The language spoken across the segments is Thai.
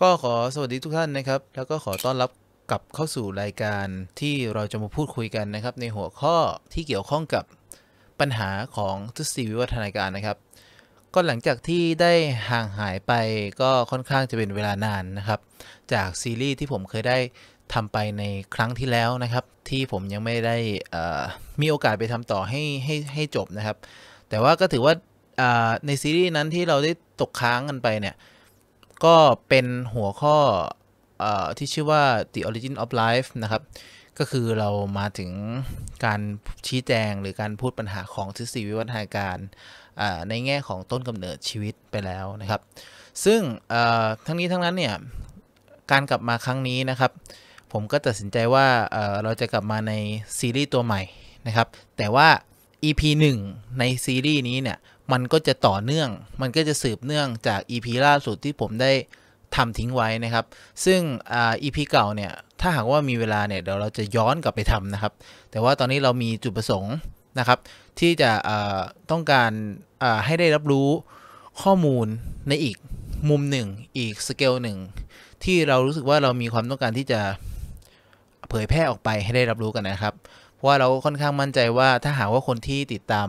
ก็ขอสวัสดีทุกท่านนะครับ แล้วก็ขอต้อนรับกลับเข้าสู่รายการที่เราจะมาพูดคุยกันนะครับ ในหัวข้อที่เกี่ยวข้องกับปัญหาของทฤษฎีวิวัฒนาการนะครับ ก็หลังจากที่ได้ห่างหายไปก็ค่อนข้างจะเป็นเวลานานนะครับ จากซีรีส์ที่ผมเคยได้ทำไปในครั้งที่แล้วนะครับ ที่ผมยังไม่ได้มีโอกาสไปทำต่อให้ให้ให้จบนะครับ แต่ว่าก็ถือว่าในซีรีส์นั้นที่เราได้ตกค้างกันไปเนี่ยก็เป็นหัวข้ออที่ชื่อว่า The Origin of Life นะครับ ก็คือเรามาถึงการชี้แจงหรือการพูดปัญหาของทฤษฎีวิวัฒนาการ ในแง่ของต้นกำเนิดชีวิตไปแล้วนะครับ ซึ่งทั้งนี้ทั้งนั้นเนี่ย การกลับมาครั้งนี้นะครับ ผมก็ตัดสินใจว่าเราจะกลับมาในซีรีส์ตัวใหม่นะครับ แต่ว่า EP 1 ในซีรีส์นี้เนี่ยมันก็จะต่อเนื่อง มันก็จะสืบเนื่องจาก EP ล่าสุดที่ผมได้ทำทิ้งไว้นะครับ ซึ่งอ่า EP เก่าเนี่ย ถ้าหากว่ามีเวลาเนี่ยเดี๋ยวเราจะย้อนกลับไปทำนะครับ แต่ว่าตอนนี้เรามีจุดประสงค์นะครับ ที่จะต้องการให้ได้รับรู้ข้อมูลในอีกมุมหนึ่งอีกสเกลหนึ่งที่เรารู้สึกว่าเรามีความต้องการที่จะเผยแพร่ออกไปให้ได้รับรู้กันนะครับ เพราะว่าเราค่อนข้างมั่นใจว่าถ้าหากว่าคนที่ติดตาม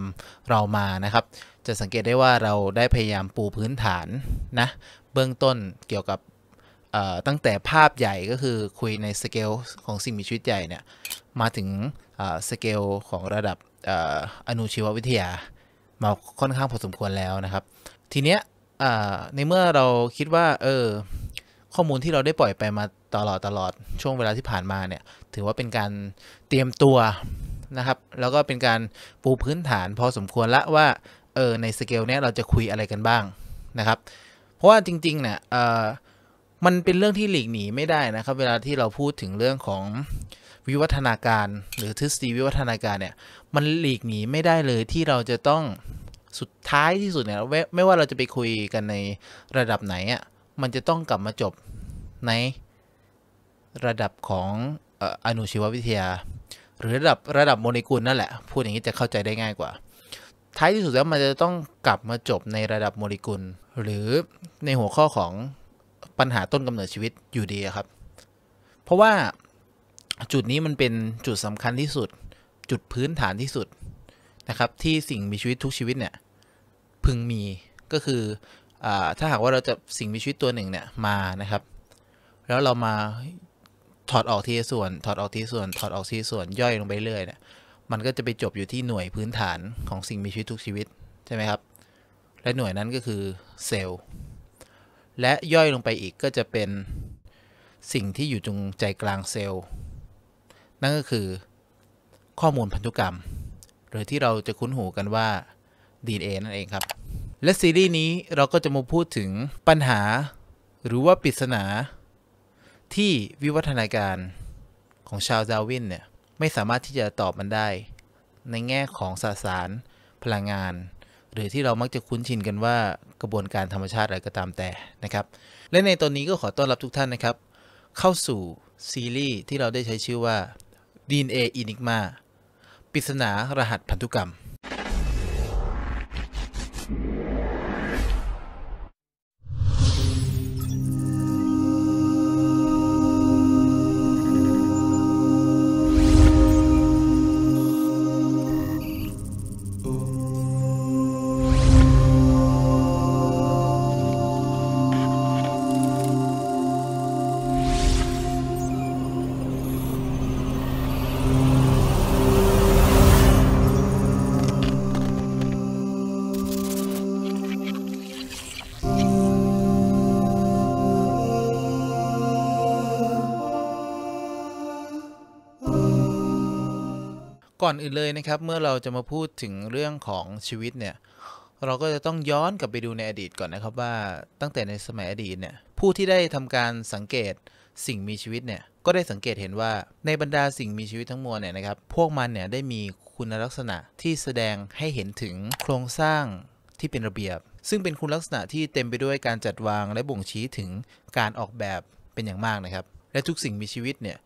เรามานะครับจะสังเกตได้ว่าเราได้พยายามปูพื้นฐานนะเบื้องต้นเกี่ยวกับตั้งแต่ภาพใหญ่ก็คือคุยในสเกลของสิ่งมีชีวิตใหญ่เนี่ยมาถึงสเกลของระดับอนุชีววิทยา มาค่อนข้างพอสมควรแล้วนะครับ ทีเนี้ยในเมื่อเราคิดว่าเออข้อมูลที่เราได้ปล่อยไปมาตลอดตลอดช่วงเวลาที่ผ่านมาเนี่ยถือว่าเป็นการเตรียมตัวนะครับ แล้วก็เป็นการปูพื้นฐาน พอสมควรละว่าเออในสเกลเนี้ยเราจะคุยอะไรกันบ้างนะครับเพราะว่าจริงๆเนี่ยเออมันเป็นเรื่องที่หลีกหนีไม่ได้ นะครับเวลาที่เราพูดถึงเรื่องของวิวัฒนาการ หรือทฤษฎีวิวัฒนาการเนี่ยมันหลีกหนีไม่ได้เลยที่เราจะต้องสุดท้ายที่สุดเนี่ย ไมไม่ว่าเราจะไปคุยกันในระดับไหนอะ่ะมันจะต้องกลับมาจบในระดับของออนุชีววิทยา หรือระดับระดับโมเลกุลนั่นแหละพูดอย่างนี้จะเข้าใจได้ง่ายกว่าท้ายที่สุดแล้วมันจะต้องกลับมาจบในระดับโมเลกุล หรือในหัวข้อของปัญหาต้นกำเนิดชีวิตอยู่ดีครับเพราะว่าจุดนี้มันเป็นจุดสำคัญที่สุด จุดพื้นฐานที่สุดนะครับ ที่สิ่งมีชีวิตทุกชีวิตเนี่ยพึงมีก็คืออถ้าหากว่าเราจะสิ่งมีชีวิตตัวหนึ่งเนี่ยมานะครับ แล้วเรามาถอดออกทีส่วน ถอดออกทีส่วนถอดออกทีส่วนย่อยลงไปเรื่อยเนี่ยมันก็จะไปจบอยู่ที่หน่วยพื้นฐานของสิ่งมีชีวิตทุกชีวิต ใช่ไหมครับ และหน่วยนั้นก็คือเซลล์ และย่อยลงไปอีกก็จะเป็นสิ่งที่อยู่ตรงใจกลางเซลล์ นั่นก็คือ ข้อมูลพันธุกรรมหรือที่เราจะคุ้นหูกันว่า DNA นั่นเองครับ และซีรีส์นี้เราก็จะมาพูดถึงปัญหาหรือว่าปริศนา ที่วิวัฒนาการของชาวดาวินเนี่ยไม่สามารถที่จะตอบมันได้ ในแง่ของสสารพลังงาน หรือที่เรามักจะคุ้นชินกันว่ากระบวนการธรรมชาติอะไรก็ตามแต่นะครับ และในตอนนี้ก็ขอต้อนรับทุกท่านนะครับ เข้าสู่ซีรีส์ที่เราได้ใช้ชื่อว่า DNA Enigma ปริศนารหัสพันธุกรรมก่อนอื่นเลยนะครับเมื่อเราจะมาพูดถึงเรื่องของชีวิตเนี่ย เราก็จะต้องย้อนกลับไปดูในอดีตก่อนนะครับว่าตั้งแต่ในสมัยอดีตเนี่ย ผู้ที่ได้ทำการสังเกตสิ่งมีชีวิตเนี่ยก็ได้สังเกตเห็นว่าในบรรดาสิ่งมีชีวิตทั้งมวลเนี่ยนะครับพวกมันเนี่ยได้มีคุณลักษณะที่แสดงให้เห็นถึงโครงสร้างที่เป็นระเบียบ ซึ่งเป็นคุณลักษณะที่เต็มไปด้วยการจัดวาง และบ่งชี้ถึงการออกแบบเป็นอย่างมากนะครับ และทุกสิ่งมีชีวิตเนี่ย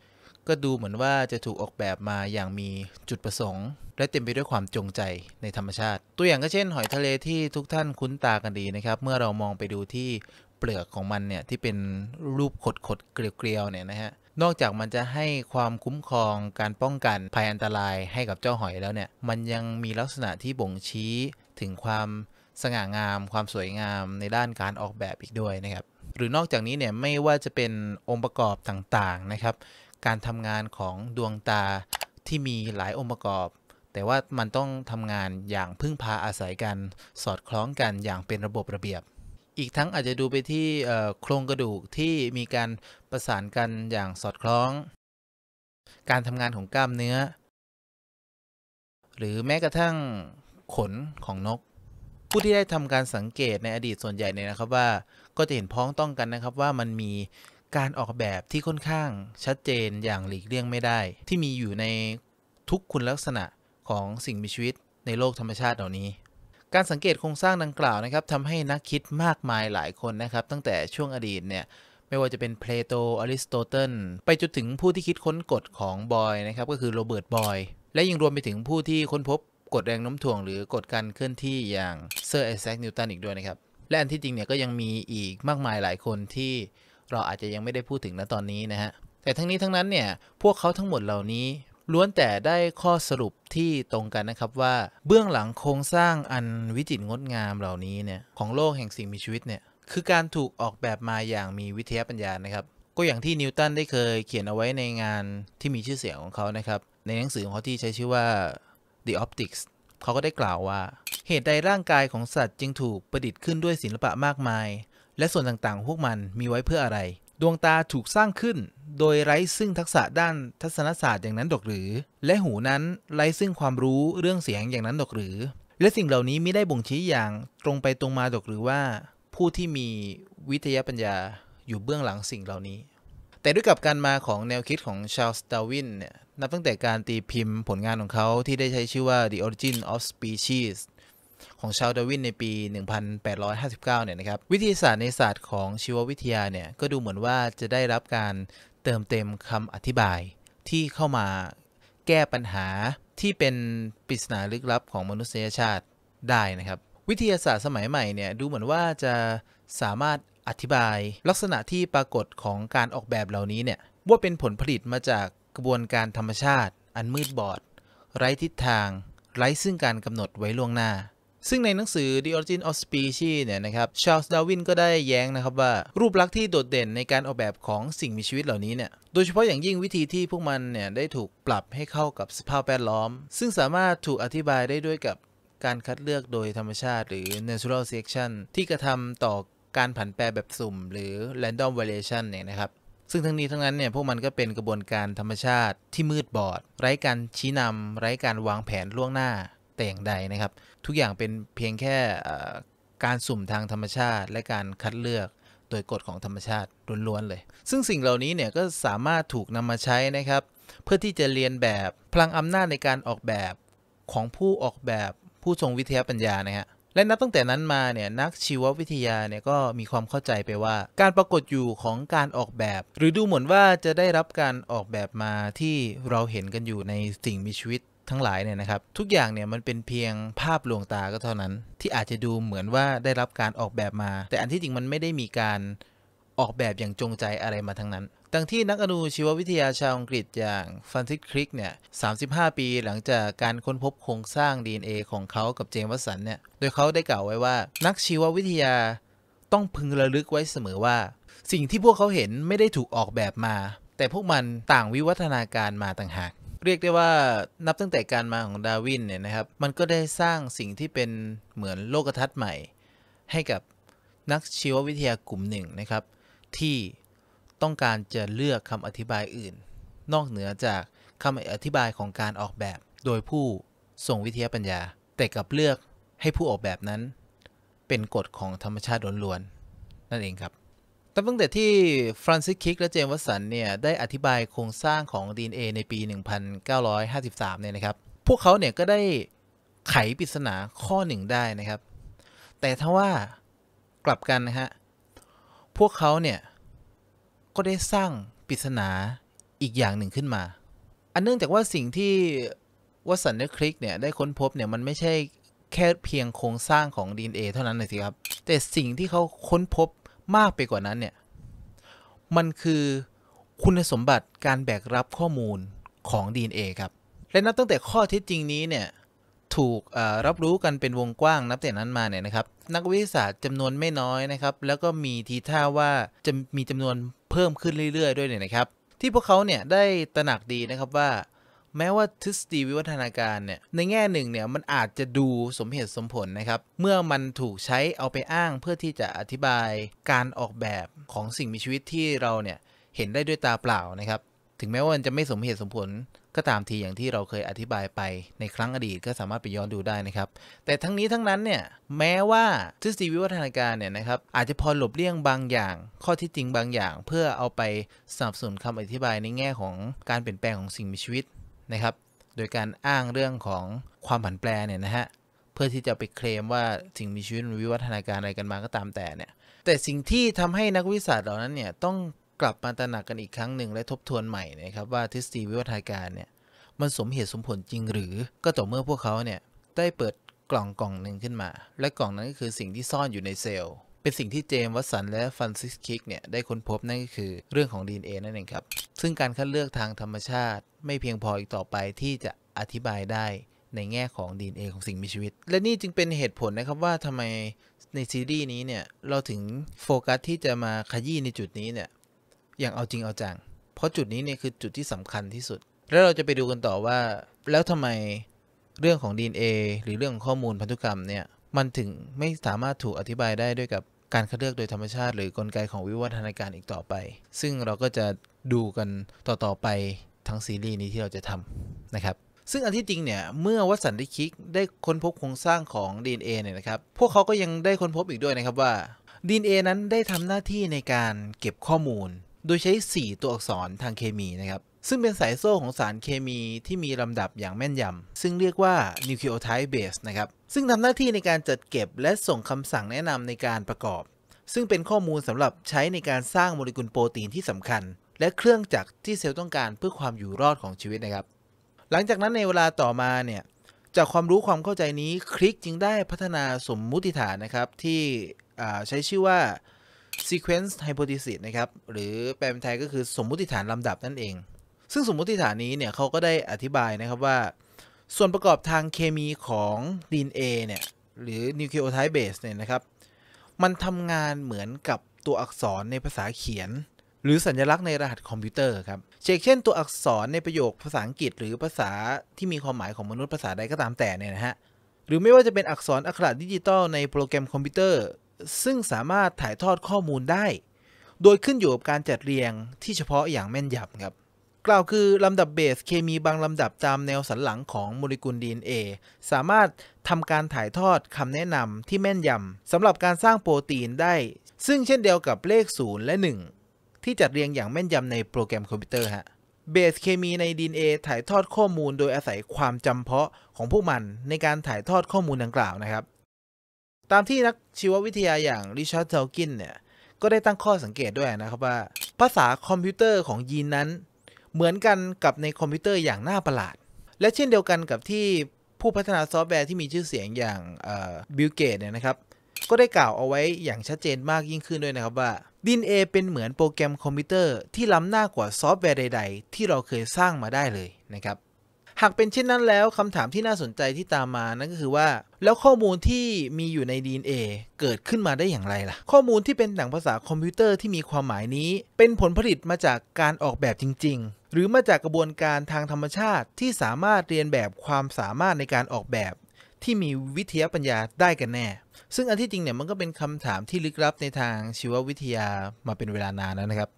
ก็ดูเหมือนว่าจะถูกออกแบบมาอย่างมีจุดประสงค์ และเต็มไปด้วยความจงใจในธรรมชาติ ตัวอย่างก็เช่นหอยทะเลที่ทุกท่านคุ้นตากันดีนะครับ เมื่อเรามองไปดูที่เปลือกของมันเนี่ย ที่เป็นรูปขดๆ เกลียวๆเนี่ยนะฮะนอกจากมันจะให้ความคุ้มครองการป้องกันภัยอันตรายให้กับเจ้าหอยแล้วเนี่ย มันยังมีลักษณะที่บ่งชี้ถึงความสง่างาม ความสวยงามในด้านการออกแบบอีกด้วยนะครับหรือนอกจากนี้เนี่ยไม่ว่าจะเป็นองค์ประกอบต่างๆนะครับการทำงานของดวงตาที่มีหลายองค์ประกอบ แต่ว่ามันต้องทำงานอย่างพึ่งพาอาศัยกันสอดคล้องกันอย่างเป็นระบบระเบียบ อีกทั้งอาจจะดูไปที่โครงกระดูกที่มีการประสานกันอย่างสอดคล้อง การทำงานของกล้ามเนื้อ หรือแม้กระทั่งขนของนก ผู้ที่ได้ทำการสังเกตในอดีตส่วนใหญ่เนี่ยนะครับว่า ก็จะเห็นพ้องต้องกันนะครับว่ามันมีการออกแบบที่ค่อนข้างชัดเจนอย่างหลีกเลี่ยงไม่ได้ ที่มีอยู่ในทุกคุณลักษณะของสิ่งมีชีวิตในโลกธรรมชาติเหล่านี้ การสังเกตโครงสร้างดังกล่าวนะครับทำให้นักคิดมากมายหลายคนนะครับ ตั้งแต่ช่วงอดีตเนี่ยไม่ว่าจะเป็นเพลโตอริสโตเติลไปจนถึงผู้ที่คิดค้นกฎของบอยนะครับก็คือโรเบิร์ตบอย และยังรวมไปถึงผู้ที่ค้นพบกฎแรงโน้มถ่วง หรือกฎการเคลื่อนที่อย่างเซอร์ไอแซคนิวตันอีกด้วยนะครับและอันที่จริงเนี่ยก็ยังมีอีกมากมายหลายคนที่เราอาจจะยังไม่ได้พูดถึงณตอนนี้นะฮะ แต่ทั้งนี้ทั้งนั้นเนี่ย พวกเขาทั้งหมดเหล่านี้ล้วนแต่ได้ข้อสรุปที่ตรงกันนะครับว่า เบื้องหลังโครงสร้างอันวิจิตรงดงามเหล่านี้เนี่ยของโลกแห่งสิ่งมีชีวิตเนี่ยคือการถูกออกแบบมาอย่างมีวิทยาปัญญานะครับก็อย่างที่นิวตันได้เคยเขียนเอาไว้ในงานที่มีชื่อเสียงของเขานะครับในหนังสือของเขาที่ใช้ชื่อว่า The Optics เขาก็ได้กล่าวว่า เหตุใดร่างกายของสัตว์ จึงถูกประดิษฐ์ขึ้นด้วยศิลปะมากมายและส่วนต่างๆ พวกมันมีไว้เพื่ออะไร ดวงตาถูกสร้างขึ้น โดยไร้ซึ่งทักษะด้านทัศนศาสตร์อย่างนั้นดอกหรือ และหูนั้นไร้ซึ่งความรู้เรื่องเสียงอย่างนั้นดอกหรือ และสิ่งเหล่านี้ไม่ได้บ่งชี้อย่างตรงไปตรงมาดอกหรือว่า ผู้ที่มีวิทยาปัญญาอยู่เบื้องหลังสิ่งเหล่านี้ แต่ด้วยกับการมาของแนวคิดของชาลส์ดาวินเนี่ยนับตั้งแต่การตีพิมพ์ผลงานของเขาที่ได้ใช้ชื่อว่า The Origin of Species ของชาวดาวินในปี 1859เนี่ยนะครับ วิทยาศาสตร์ในศาสตร์ของชีววิทยา เนี่ย ก็ดูเหมือนว่าจะได้รับการเติมเต็มคำอธิบาย ที่เข้ามาแก้ปัญหาที่เป็นปริศนาลึกลับของมนุษยชาติได้นะครับ วิทยาศาสตร์สมัยใหม่ เนี่ย ดูเหมือนว่าจะสามารถอธิบายลักษณะที่ปรากฏของการออกแบบเหล่านี้ เนี่ย ว่าเป็นผลผลิตมาจากกระบวนการธรรมชาติ อันมืดบอด ไร้ทิศทาง ไร้ซึ่งการกำหนดไว้ล่วงหน้าซึ่งในหนังสือ The Origin of Species เนี่ยนะครับ ชาร์ลส์ดาวินก็ได้แย้งนะครับว่า รูปลักษณ์ที่โดดเด่นในการออกแบบของสิ่งมีชีวิตเหล่านี้เนี่ย โดยเฉพาะอย่างยิ่งวิธีที่พวกมันเนี่ยได้ถูกปรับให้เข้ากับสภาพแวดล้อม ซึ่งสามารถถูกอธิบายได้ด้วยกับการคัดเลือกโดยธรรมชาติหรือ natural selection ที่กระทำต่อการผันแปรแบบสุ่ม หรือ random variation เนี่ยนะครับ ซึ่งทั้งนี้ทั้งนั้นเนี่ยพวกมันก็เป็นกระบวนการธรรมชาติที่มืดบอดไร้การชี้นำไร้การวางแผนล่วงหน้าแต่อย่างใดนะครับทุกอย่างเป็นเพียงแค่การสุ่มทางธรรมชาติ และการคัดเลือกโดยกฎของธรรมชาติล้วนๆเลย ซึ่งสิ่งเหล่านี้เนี่ยก็สามารถถูกนำมาใช้นะครับเพื่อที่จะเรียนแบบพลังอำนาจในการออกแบบของผู้ออกแบบผู้ทรงวิทยาปัญญานะฮะและนับตั้งแต่นั้นมาเนี่ยนักชีววิทยาเนี่ยก็มีความเข้าใจไปว่า การปรากฏอยู่ของการออกแบบ หรือดูเหมือนว่าจะได้รับการออกแบบมาที่เราเห็นกันอยู่ในสิ่งมีชีวิตทั้งหลายเนี่ยนะครับ ทุกอย่างเนี่ยมันเป็นเพียงภาพลวงตาก็เท่านั้น ที่อาจจะดูเหมือนว่าได้รับการออกแบบมา แต่อันที่จริงมันไม่ได้มีการออกแบบอย่างจงใจอะไรมาทั้งนั้นตังที่นักอนุชีววิทยาชาวอังกฤษอย่างฟันซิสคริกเนี่ย 35 ปีหลังจากการค้นพบโครงสร้าง DNA ของเขากับเจมส์วัสันเนี่ย โดยเขาได้กล่าวไว้ว่า นักชีววิทยาต้องพึงระลึกไว้เสมอว่า สิ่งที่พวกเขาเห็นไม่ได้ถูกออกแบบมา แต่พวกมันต่างวิวัฒนาการมาต่างหากเรียกได้ว่านับตั้งแต่การมาของดาวินเนี่ยนะครับ มันก็ได้สร้างสิ่งที่เป็นเหมือนโลกทัศน์ใหม่ ให้กับนักชีววิทยากลุ่มหนึ่งนะครับ ที่ต้องการจะเลือกคำอธิบายอื่น นอกเหนือจากคำอธิบายของการออกแบบ โดยผู้ส่งวิทยาปัญญา แต่กับเลือกให้ผู้ออกแบบนั้น เป็นกฎของธรรมชาติล้วนๆนั่นเองครับับตั้งแต่ที่ฟรานซิสคิกและเจมส์วัสันเนี่ยได้อธิบายโครงสร้างของ DNA ในปี1953เนี่ยนะครับ พวกเขาเนี่ยก็ได้ไขปริศนาข้อหนึ่งได้นะครับ แต่ถ้าว่ากลับกันนะฮะ พวกเขาเนี่ยก็ได้สร้างปริศนาอีกอย่างหนึ่งขึ้นมา อันเนื่องจากว่าสิ่งที่วัสันและคลิกเนี่ยได้ค้นพบเนี่ยมันไม่ใช่แค่เพียงโครงสร้างของ DNA เท่านั้นเลยสิครับ แต่สิ่งที่เขาค้นพบมากไปกว่านั้นเนี่ยมันคือคุณสมบัติการแบกรับข้อมูลของ DNA ครับ และนับตั้งแต่ข้อเท็จจริงนี้เนี่ยถูกรับรู้กันเป็นวงกว้าง นับแต่นั้นมาเนี่ยนะครับนักวิทยาศาสตร์จำนวนไม่น้อยนะครับแล้วก็มีทีท่าว่าจะมีจำนวนเพิ่มขึ้นเรื่อยๆ ด้วยเนี่ยนะครับ ที่พวกเขาเนี่ยได้ตระหนักดีนะครับว่าแม้ว่าทฤษฎีวิวัฒนาการเนี่ยในแง่หนึ่งเนี่ยมันอาจจะดูสมเหตุสมผลนะครับเมื่อมันถูกใช้เอาไปอ้างเพื่อที่จะอธิบายการออกแบบของสิ่งมีชีวิตที่เราเนี่ยเห็นได้ด้วยตาเปล่านะครับถึงแม้ว่ามันจะไม่สมเหตุสมผลก็ตามทีอย่างที่เราเคยอธิบายไปในครั้งอดีตก็สามารถไปย้อนดูได้นะครับแต่ทั้งนี้ทั้งนั้นเนี่ยแม้ว่าทฤษฎีวิวัฒนาการเนี่ยนะครับอาจจะพอหลบเลี่ยงบางอย่าง ข้อที่จริงบางอย่างเพื่อเอาไปสนับสนุนคำอธิบาย ในแง่ของการเปลี่ยนแปลงของสิ่งมีชีวิตนะครับ โดยการอ้างเรื่องของความผันแปรเนี่ยนะฮะ เพื่อที่จะไปเคลมว่าสิ่งมีชีวิตวิวัฒนาการอะไรกันมาก็ตามแต่เนี่ย แต่สิ่งที่ทำให้นักวิทยาศาสตร์เหล่านั้นเนี่ยต้องกลับมาตระหนักกันอีกครั้งหนึ่งและทบทวนใหม่นะครับว่าทฤษฎีวิวัฒนาการเนี่ยมันสมเหตุสมผลจริงหรือก็ต่อเมื่อพวกเขาเนี่ยได้เปิดกล่องกล่องหนึ่งขึ้นมา และกล่องนั้นก็คือสิ่งที่ซ่อนอยู่ในเซลล์เป็นสิ่งที่เจมส์ วัตสัน และฟันซิส คิกเนี่ย ได้ค้นพบ นั่นก็คือเรื่องของ DNA นั่นเองครับ ซึ่งการคัดเลือกทางธรรมชาติ ไม่เพียงพออีกต่อไปที่จะอธิบายได้ในแง่ของ DNA ของสิ่งมีชีวิต และนี่จึงเป็นเหตุผลนะครับ ว่าทำไมในซีรีส์นี้เนี่ยเราถึงโฟกัสที่จะมาขยี้ในจุดนี้เนี่ยอย่างเอาจริงเอาจัง เพราะจุดนี้เนี่ยคือจุดที่สำคัญที่สุด แล้วเราจะไปดูกันต่อว่าแล้วทำไมเรื่องของ DNA หรือเรื่องของข้อมูลพันธุกรรมเนี่ยมันถึงไม่สามารถถูกอธิบายได้ด้วยกับการคัดเลือกโดยธรรมชาติ หรือกลไกของวิวัฒนาการอีกต่อไป ซึ่งเราก็จะดูกันต่อๆไปทั้งซีรีส์นี้ที่เราจะทำนะครับ ซึ่งอันที่จริงเนี่ย เมื่อวัสันดิคิกได้ค้นพบโครงสร้างของ DNA เนี่ยนะครับ พวกเขาก็ยังได้ค้นพบอีกด้วยนะครับว่า DNA นั้นได้ทำหน้าที่ในการเก็บข้อมูล โดยใช้ 4 ตัวอักษรทางเคมีนะครับซึ่งเป็นสายโซ่ของสารเคมีที่มีลำดับอย่างแม่นยำ ซึ่งเรียกว่านิวคลีโอไทด์เบสนะครับ ซึ่งทำหน้าที่ในการจัดเก็บและส่งคำสั่งแนะนำในการประกอบ ซึ่งเป็นข้อมูลสำหรับใช้ในการสร้างโมเลกุลโปรตีนที่สำคัญ และเครื่องจักรที่เซลล์ต้องการเพื่อความอยู่รอดของชีวิตนะครับ หลังจากนั้นในเวลาต่อมาเนี่ย จากความรู้ความเข้าใจนี้คลิกจึงได้พัฒนาสมมุติฐานนะครับที่ใช้ชื่อว่า sequence hypothesis นะครับ หรือแปลเป็นไทยก็คือสมมุติฐานลำดับนั่นเองซึ่งสมมติฐานนี้เนี่ยเขาก็ได้อธิบายนะครับว่า ส่วนประกอบทางเคมีของ DNA เนี่ยหรือ nucleotide base เนี่ยนะครับ มันทำงานเหมือนกับตัวอักษรในภาษาเขียน หรือสัญลักษณ์ในรหัสคอมพิวเตอร์ครับ เช่นเช่นตัวอักษรในประโยคภาษาอังกฤษ หรือภาษาที่มีความหมายของมนุษย์ภาษาใดก็ตามแต่เนี่ยนะฮะหรือไม่ว่าจะเป็นอักษรอักขระดิจิตอลในโปรแกรมคอมพิวเตอร์ ซึ่งสามารถถ่ายทอดข้อมูลได้ โดยขึ้นอยู่กับการจัดเรียงที่เฉพาะอย่างแม่นยำครับล่าวคือ ลำดับเบสเคมีบางลำดับตามแนวสันหลังของโมเลกุล DNA สามารถทำการถ่ายทอดคำแนะนำที่แม่นยำสำหรับการสร้างโปรตีนได้ ซึ่งเช่นเดียวกับเลข 0 และ 1 ที่จัดเรียงอย่างแม่นยำในโปรแกรมคอมพิวเตอร์ฮะเบสเคมีใน DNA ถ่ายทอดข้อมูลโดยอาศัยความจำเพาะของพวกมันในการถ่ายทอดข้อมูลดังกล่าวนะครับ ตามที่นักชีววิทยาอย่างริชาร์ดเทลกินเนี่ยก็ได้ตั้งข้อสังเกตด้วยนะครับว่าภาษาคอมพิวเตอร์ของยีนนั้นเหมือนกันกับในคอมพิวเตอร์อย่างน่าประหลาด และเช่นเดียวกันกับที่ผู้พัฒนาซอฟต์แวร์ที่มีชื่อเสียงอย่างบิลเกตเนี่ยนะครับ ก็ได้กล่าวเอาไว้อย่างชัดเจนมากยิ่งขึ้นด้วยนะครับว่า ดินเอเป็นเหมือนโปรแกรมคอมพิวเตอร์ที่ล้ำหน้ากว่าซอฟต์แวร์ใดๆ ที่เราเคยสร้างมาได้เลยนะครับหากเป็นเช่นนั้นแล้วคำถามที่น่าสนใจที่ตามมานั่นก็คือว่า แล้วข้อมูลที่มีอยู่ใน DNA เกิดขึ้นมาได้อย่างไรล่ะข้อมูลที่เป็นหนังภาษาคอมพิวเตอร์ที่มีความหมายนี้ เป็นผลผลิตมาจากการออกแบบจริง ๆ หรือมาจากกระบวนการทางธรรมชาติที่สามารถเรียนแบบความสามารถในการออกแบบที่มีวิทยาปัญญาได้กันแน่ ซึ่งอันที่จริงเนี่ยมันก็เป็นคำถามที่ลึกลับในทางชีววิทยามาเป็นเวลานานแล้วนะครับ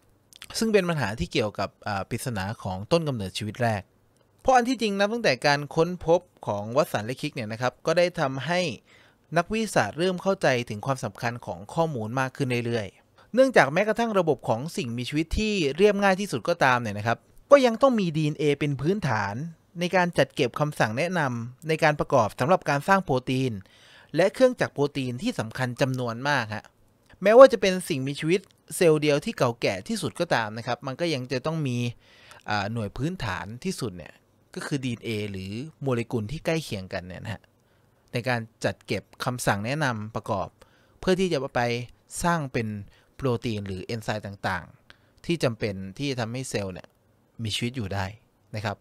ซึ่งเป็นปัญหาที่เกี่ยวกับปริศนาของต้นกำเนิดชีวิตแรกเพราะอันที่จริงนะตั้งแต่การค้นพบของวัสันและคิกเนี่ยนะครับก็ได้ทำให้นักวิทยาศาสตร์เริ่มเข้าใจถึงความสำคัญของข้อมูลมากขึ้นเรื่อยๆ เนื่องจากแม้กระทั่งระบบของสิ่งมีชีวิตที่เรียบง่ายที่สุดก็ตามเนี่ยนะครับก็ยังต้องมี DNA เป็นพื้นฐาน ในการจัดเก็บคำสั่งแนะนำในการประกอบสำหรับการสร้างโปรตีนและเครื่องจักรโปรตีนที่สำคัญจำนวนมากฮะแม้ว่าจะเป็นสิ่งมีชีวิตเซลล์เดียวที่เก่าแก่ที่สุดก็ตามนะครับมันก็ยังจะต้องมีหน่วยพื้นฐานที่สุดเนี่ยก็คือ DNA หรือโมเลกุลที่ใกล้เคียงกันเนี่ยนะฮะ ในการจัดเก็บคำสั่งแนะนำประกอบ เพื่อที่จะไปสร้างเป็นโปรตีน หรือเอนไซม์ต่าง ๆ ที่จำเป็นที่จะทำให้เซลล์เนี่ยมีชีวิตอยู่ได้นะครับ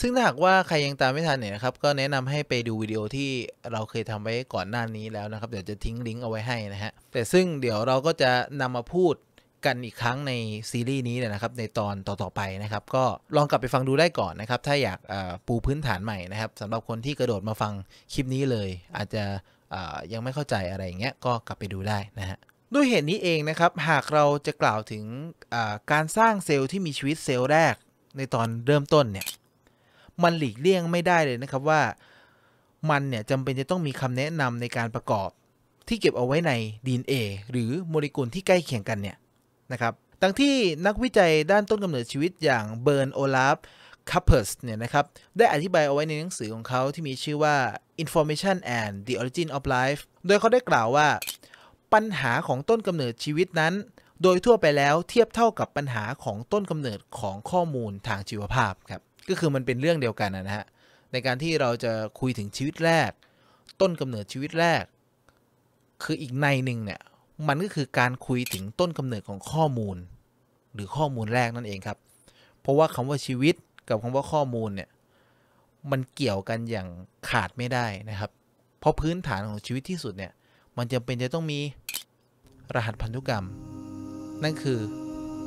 ซึ่งถ้าหากว่าใครยังตามไม่ทันเนี่ยนะครับ ก็แนะนำให้ไปดูวิดีโอที่เราเคยทำไว้ก่อนหน้านี้แล้วนะครับ เดี๋ยวจะทิ้งลิงก์เอาไว้ให้นะฮะแต่ซึ่งเดี๋ยวเราก็จะนำมาพูดกันอีกครั้งในซีรีส์นี้นะครับในตอนต่อ ๆไปนะครับ ก็ลองกลับไปฟังดูได้ก่อนนะครับ ถ้าอยากปูพื้นฐานใหม่นะครับสำหรับคนที่กระโดดมาฟังคลิปนี้เลย อาจจะยังไม่เข้าใจอะไรอย่างเงี้ยก็กลับไปดูได้นะฮะด้วยเหตุนี้เองนะครับ หากเราจะกล่าวถึงการสร้างเซลล์ที่มีชีวิตเซลล์แรก ในตอนเริ่มต้นเนี่ยมันหลีกเลี่ยงไม่ได้เลยนะครับว่ามันเนี่ยจำเป็นจะต้องมีคำแนะนำในการประกอบที่เก็บเอาไว้ใน DNA หรือโมเลกุลที่ใกล้เคียงกันเนี่ยนะครับดังที่นักวิจัยด้านต้นกำเนิดชีวิตอย่างเบิร์น โอลาฟ คัพเพิร์สเนี่ยนะครับได้อธิบายเอาไว้ในหนังสือของเขาที่มีชื่อว่า Information and the Origin of Life โดยเขาได้กล่าวว่า ปัญหาของต้นกำเนิดชีวิตนั้น โดยทั่วไปแล้วเทียบเท่ากับปัญหาของต้นกำเนิดของข้อมูลทางชีวภาพครับก็คือมันเป็นเรื่องเดียวกันนะฮะในการที่เราจะคุยถึงชีวิตแรก ต้นกำเนิดชีวิตแรก คืออีกในหนึ่งเนี่ยมันก็คือการคุยถึงต้นกำเนิดของข้อมูล หรือข้อมูลแรกนั่นเองครับ เพราะว่าคำว่าชีวิตกับคำว่าข้อมูลเนี่ยมันเกี่ยวกันอย่างขาดไม่ได้นะครับ เพราะพื้นฐานของชีวิตที่สุดเนี่ยมันจำเป็นจะต้องมีรหัสพันธุกรรม นั่นคือ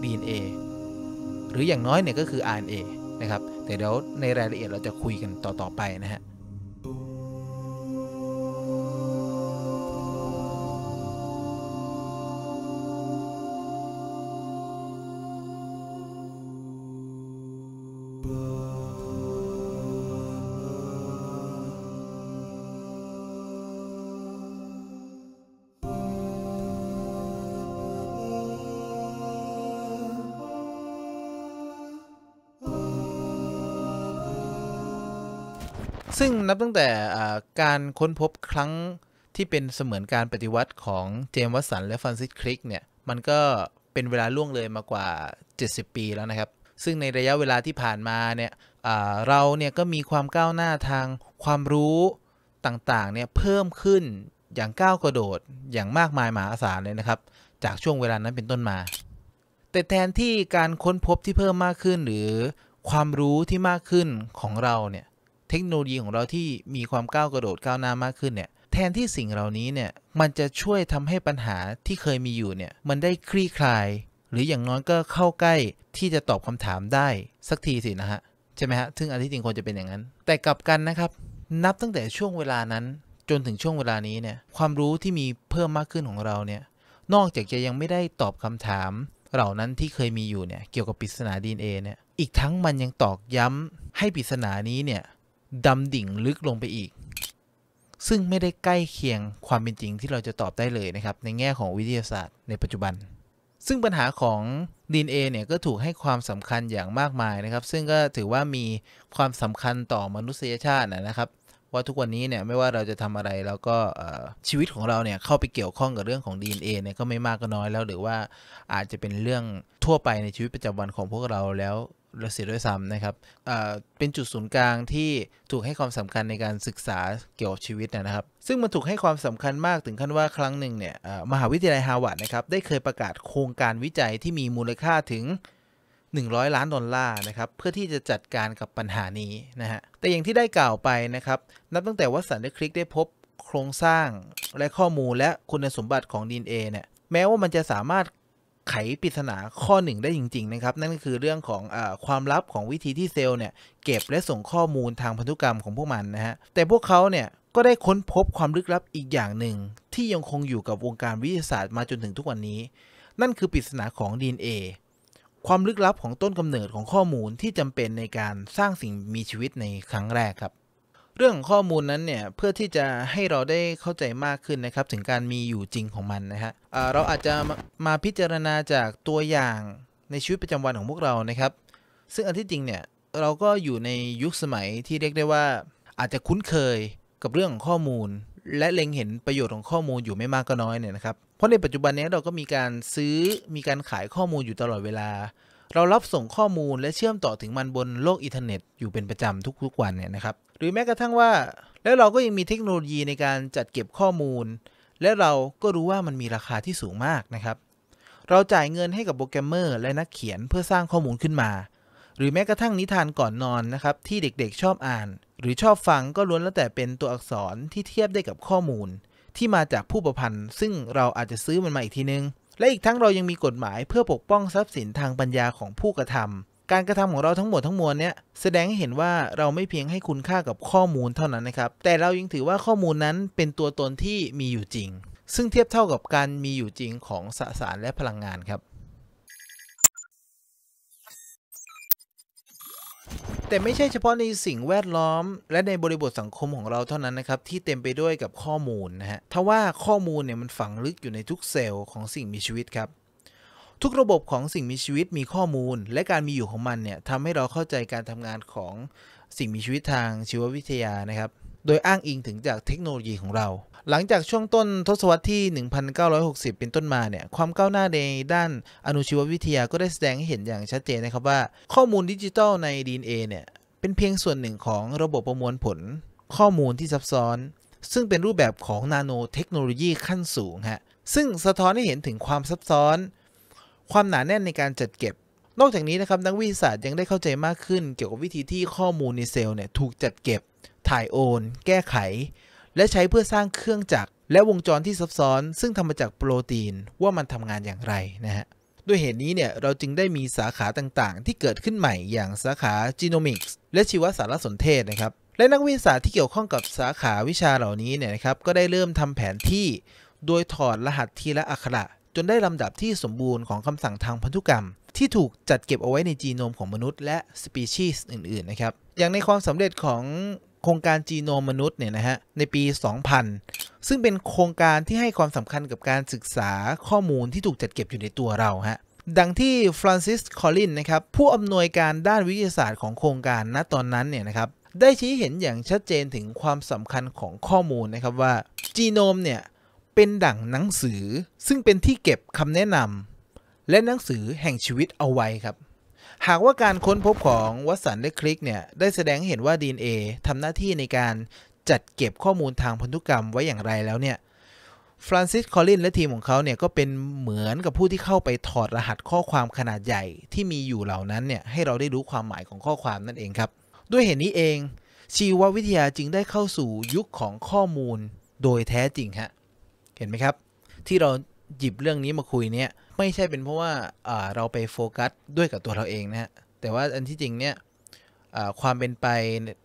DNA หรืออย่างน้อยเนี่ย ก็คือ RNA นะครับแต่เดี๋ยวในรายละเอียดเราจะคุยกันต่อๆไปนะฮะซึ่งนับตั้งแต่การค้นพบครั้งที่เป็นเสมือนการปฏิวัติของเจมส์วัตสันและฟรานซิสคริกเนี่ย มันก็เป็นเวลาล่วงเลยมากว่า 70 ปีแล้วนะครับ ซึ่งในระยะเวลาที่ผ่านมาเนี่ย เราเนี่ยก็มีความก้าวหน้าทางความรู้ต่าง ๆเนี่ยเพิ่มขึ้นอย่างก้าวกระโดดอย่างมากมายมหาศาลเลยนะครับ จากช่วงเวลานั้นเป็นต้นมา แต่แทนที่การค้นพบที่เพิ่มมากขึ้นหรือความรู้ที่มากขึ้นของเราเนี่ยเทคโนโลยีของเราที่มีความก้าวกระโดดก้าวหน้ามากขึ้นเนี่ยแทนที่สิ่งเหล่านี้เนี่ยมันจะช่วยทำให้ปัญหาที่เคยมีอยู่เนี่ยมันได้คลี่คลายหรืออย่างน้อยก็เข้าใกล้ที่จะตอบคำถามได้สักทีสินะฮะใช่ไหมฮะซึ่งอันที่จริงควรจะเป็นอย่างนั้น แต่กลับกันนะครับ นับตั้งแต่ช่วงเวลานั้นจนถึงช่วงเวลานี้เนี่ยความรู้ที่มีเพิ่มมากขึ้นของเราเนี่ยนอกจากจะยังไม่ได้ตอบคำถาม เหล่านั้นที่เคยมีอยู่เนี่ยเกี่ยวกับปริศนาดีเอเนี่ยอีกทั้งมันยังตอกย้ำให้ปริศนานี้เนี่ยดำดิ่งลึกลงไปอีก ซึ่งไม่ได้ใกล้เคียงความเป็นจริงที่เราจะตอบได้เลยนะครับ ในแง่ของวิทยาศาสตร์ในปัจจุบันซึ่งปัญหาของ DNA เนี่ยก็ถูกให้ความสำคัญอย่างมากมายนะครับ ซึ่งก็ถือว่ามีความสำคัญต่อมนุษยชาตินะครับว่าทุกวันนี้เนี่ยไม่ว่าเราจะทำอะไรแล้วก็ชีวิตของเราเนี่ยเข้าไปเกี่ยวข้องกับเรื่องของ DNA เนี่ยก็ไม่มากก็น้อยแล้ว หรือว่าอาจจะเป็นเรื่องทั่วไปในชีวิตประจำวันของพวกเราแล้วเราเสียด้วยซ้ำนะครับเป็นจุดศูนย์กลางที่ถูกให้ความสำคัญในการศึกษาเกี่ยวกับชีวิตนะครับ ซึ่งมัน ถูกให้ความสำคัญมากถึงขั้นว่าครั้งหนึ่งเนี่ยมหาวิทยาลัยฮาวาดนะครับได้เคยประกาศโครงการวิจัยที่มีมูลค่าถึง 100 ล้านดอลลาร์นะครับ เพื่อที่จะจัดการกับปัญหานี้นะฮะ แต่อย่างที่ได้กล่าวไปนะครับ นับตั้งแต่วัสันไดคลิกได้พบโครงสร้างและข้อมูลและคุณสมบัติของ DNA เนี่ย แม้ว่ามันจะสามารถไขปริศนาข้อหนึ่งได้จริงๆนะครับ นั่นก็คือเรื่องของอความลับของวิธีที่เซลล์เนี่ยเก็บและส่งข้อมูลทางพันธุกรรมของพวกมันนะฮะ แต่พวกเขาเนี่ยก็ได้ค้นพบความลึกลับอีกอย่างหนึ่ง ที่ยังคงอยู่กับวงการวิทยาศาสตร์มาจนถึงทุกวันนี้ นั่นคือปริศนาของ DNA ความลึกลับของต้นกำเนิดของข้อมูลที่จำเป็นในการสร้างสิ่งมีชีวิตในครั้งแรกครับเรื่องข้อมูลนั้นเนี่ยเพื่อที่จะให้เราได้เข้าใจมากขึ้นนะครับ ถึงการมีอยู่จริงของมันนะฮะเราอาจจะมาพิจารณาจากตัวอย่างในชีวิตประจำวันของพวกเรานะครับ ซึ่งอันที่จริงเนี่ยเราก็อยู่ในยุคสมัยที่เรียกได้ว่า อาจจะคุ้นเคยกับเรื่องของข้อมูล และเล็งเห็นประโยชน์ของข้อมูลอยู่ไม่มากก็น้อยเนี่ยนะครับเพราะในปัจจุบันนี้เราก็มีการซื้อมีการขายข้อมูลอยู่ตลอดเวลาเรารับส่งข้อมูลและเชื่อมต่อถึงมันบนโลกอินเทอร์เน็ต อยู่เป็นประจำทุกๆวันเนี่ยนะครับหรือแม้กระทั่งว่า แล้วเราก็ยังมีเทคโนโลยีในการจัดเก็บข้อมูล และเราก็รู้ว่ามันมีราคาที่สูงมากนะครับเราจ่ายเงินให้กับโปรแกรมเมอร์ และนักเขียนเพื่อสร้างข้อมูลขึ้นมา หรือแม้กระทั่งนิทานก่อนนอนนะครับที่เด็กๆชอบอ่าน หรือชอบฟังก็ล้วนแล้วแต่เป็นตัวอักษรที่เทียบได้กับข้อมูล ที่มาจากผู้ประพันธ์ซึ่งเราอาจจะซื้อมันมาอีกทีนึงและอีกทั้งเรายังมีกฎหมายเพื่อปกป้องทรัพย์สินทางปัญญาของผู้กระทำ การกระทำของเราทั้งหมดทั้งมวลเนี่ยแสดงให้เห็นว่าเราไม่เพียงให้คุณค่ากับข้อมูลเท่านั้นนะครับแต่เรายังถือว่าข้อมูลนั้นเป็นตัวตนที่มีอยู่จริง ซึ่งเทียบเท่ากับการมีอยู่จริงของสสารและพลังงานครับแต่ไม่ใช่เฉพาะในสิ่งแวดล้อม และในบริบทสังคมของเราเท่านั้นนะครับที่เต็มไปด้วยกับข้อมูลนะฮะทว่าข้อมูลเนี่ยมันฝังลึกอยู่ในทุกเซลล์ของสิ่งมีชีวิตครับ ทุกระบบของสิ่งมีชีวิตมีข้อมูล และการมีอยู่ของมันเนี่ยทำให้เราเข้าใจการทำงานของสิ่งมีชีวิตทางชีววิทยานะครับโดยอ้างอิงถึงจากเทคโนโลยีของเรา หลังจากช่วงต้นทศวรรษที่ 1960 เป็นต้นมาเนี่ยความก้าวหน้าในด้านอนุชีววิทยาก็ได้แสดงให้เห็นอย่างชัดเจนนะครับว่า ข้อมูลดิจิทัลใน DNA เนี่ยเป็นเพียงส่วนหนึ่งของระบบประมวลผล ข้อมูลที่ซับซ้อน ซึ่งเป็นรูปแบบของนาโนเทคโนโลยีขั้นสูงฮะซึ่งสะท้อนให้เห็นถึงความซับซ้อน ความหนาแน่นในการจัดเก็บ นอกจากนี้นะครับนักวิทยาศาสตร์ยังได้เข้าใจมากขึ้น เกี่ยวกับวิธีที่ข้อมูลในเซลล์เนี่ยถูกจัดเก็บถ่ายโอน แก้ไข และใช้เพื่อสร้างเครื่องจักรและวงจรที่ซับซ้อน ซึ่งทำมาจากโปรตีน ว่ามันทำงานอย่างไรนะฮะด้วยเหตุนี้เนี่ยเราจึงได้มีสาขาต่างๆ ที่เกิดขึ้นใหม่อย่างสาขาจีโนมิกส์และชีวสารสนเทศนะครับและนักวิทยาศาสตร์ที่เกี่ยวข้องกับสาขาวิชาเหล่านี้เนี่ยนะครับก็ได้เริ่มทำแผนที่โดยถอดรหัสทีละอักขระจนได้ลำดับที่สมบูรณ์ของคำสั่งทางพันธุกรรม ที่ถูกจัดเก็บเอาไว้ในจีโนม ของมนุษย์ และสปีชีส์อื่นๆนะครับอย่างในความสำเร็จของโครงการจีโนมมนุษย์เนี่ยนะฮะในปี 2000 ซึ่งเป็นโครงการที่ให้ความสำคัญกับการศึกษาข้อมูลที่ถูกจัดเก็บอยู่ในตัวเราฮะดังที่ฟรานซิส คอลินนะครับ ผู้อำนวยการด้านวิทยาศาสตร์ของโครงการณตอนนั้นเนี่ยนะครับ ได้ชี้เห็นอย่างชัดเจนถึงความสำคัญของข้อมูลนะครับว่า จีโนมเนี่ยเป็นดั่งหนังสือ ซึ่งเป็นที่เก็บคำแนะนำและหนังสือแห่งชีวิตเอาไว้ครับหากว่าการค้นพบของวัสันและคลิกเนี่ยได้แสดงเห็นว่า DNA ทำหน้าที่ในการจัดเก็บข้อมูลทางพันธุกรรมไว้อย่างไรแล้วเนี่ยฟรานซิส คอลินและทีมของเขาเนี่ยก็เป็นเหมือนกับผู้ที่เข้าไปถอดรหัสข้อความขนาดใหญ่ที่มีอยู่เหล่านั้นเนี่ยให้เราได้รู้ความหมายของข้อความนั่นเองครับด้วยเหตุนนี้เอง ชีววิทยาจึงได้เข้าสู่ยุคของข้อมูลโดยแท้จริงฮะเห็นไหมครับ ที่เราหยิบเรื่องนี้มาคุยเนี่ยไม่ใช่เป็นเพราะว่าเราไปโฟกัส ด้วยกับตัวเราเองนะฮะ แต่ว่าอันที่จริงเนี่ยความเป็นไป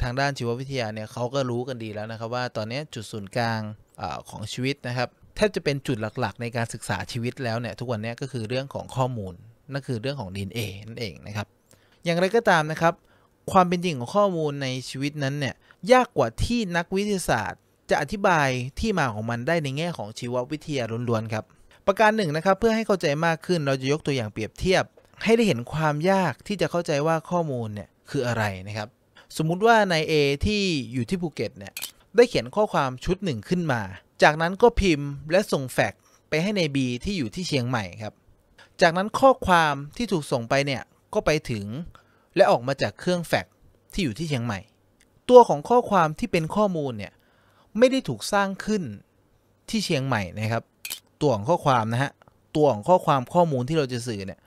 ทางด้านชีววิทยาเนี่ยเขาก็รู้กันดีแล้วนะครับว่าตอนนี้จุดศูนย์กลางอของชีวิตนะครับแทบจะเป็นจุดหลักๆ ในการศึกษาชีวิตแล้วเนี่ยทุกวันนี้ก็คือเรื่องของข้อมูลนั่นคือเรื่องของ DNA นั่นเองนะครับอย่างไรก็ตามนะครับ ความเป็นจริงของข้อมูลในชีวิตนั้นเนี่ยยากกว่าที่นักวิทยาศาสตร์ จะอธิบายที่มาของมันได้ในแง่ของชีววิทยาล้วนๆครับประการหนึ่งนะครับเพื่อให้เข้าใจมากขึ้นเราจะยกตัวอย่างเปรียบเทียบ ให้ได้เห็นความยากที่จะเข้าใจว่าข้อมูลเนี่ยคืออะไรนะครับ สมมุติว่านาย A ที่อยู่ที่ภูเก็ตเนี่ยได้เขียนข้อความชุดหนึ่งขึ้นมา จากนั้นก็พิมพ์และส่งแฟกไปให้ในาย B ที่อยู่ที่เชียงใหม่ครับจากนั้นข้อความที่ถูกส่งไปเนี่ยก็ไปถึง และออกมาจากเครื่องแฟกที่อยู่ที่เชียงใหม่ ตัวของข้อความที่เป็นข้อมูลเนี่ยไม่ได้ถูกสร้างขึ้นที่เชียงใหม่นะครับตัวของข้อความนะฮะ ตัวของข้อความข้อมูลที่เราจะสื่อเนี่ย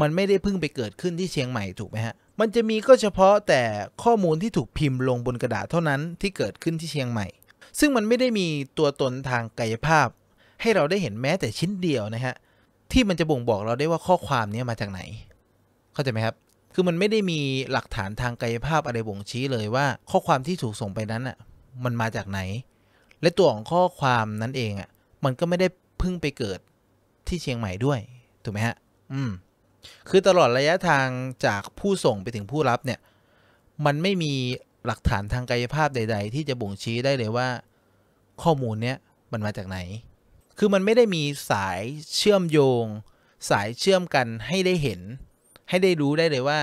มันไม่ได้เพิ่งไปเกิดขึ้นที่เชียงใหม่ถูกไหมฮะ มันจะมีก็เฉพาะแต่ข้อมูลที่ถูกพิมพ์ลงบนกระดาษเท่านั้นที่เกิดขึ้นที่เชียงใหม่ ซึ่งมันไม่ได้มีตัวตนทางกายภาพ ให้เราได้เห็นแม้แต่ชิ้นเดียวนะฮะ ที่มันจะบ่งบอกเราได้ว่าข้อความนี้มาจากไหน เข้าใจไหมครับ คือมันไม่ได้มีหลักฐานทางกายภาพอะไรบ่งชี้เลยว่า ข้อความที่ถูกส่งไปนั้นอ่ะ มันมาจากไหน และตัวของข้อความนั้นเองอ่ะ มันก็ไม่ได้เพิ่งไปเกิดที่เชียงใหม่ด้วย ถูกไหมฮะ อืม คือตลอดระยะทางจากผู้ส่งไปถึงผู้รับเนี่ย มันไม่มีหลักฐานทางกายภาพใด ๆ ที่จะบ่งชี้ได้เลยว่า ข้อมูลเนี้ยมันมาจากไหน คือมันไม่ได้มีสายเชื่อมโยง สายเชื่อมกันให้ได้เห็น ให้ได้รู้ได้เลยว่า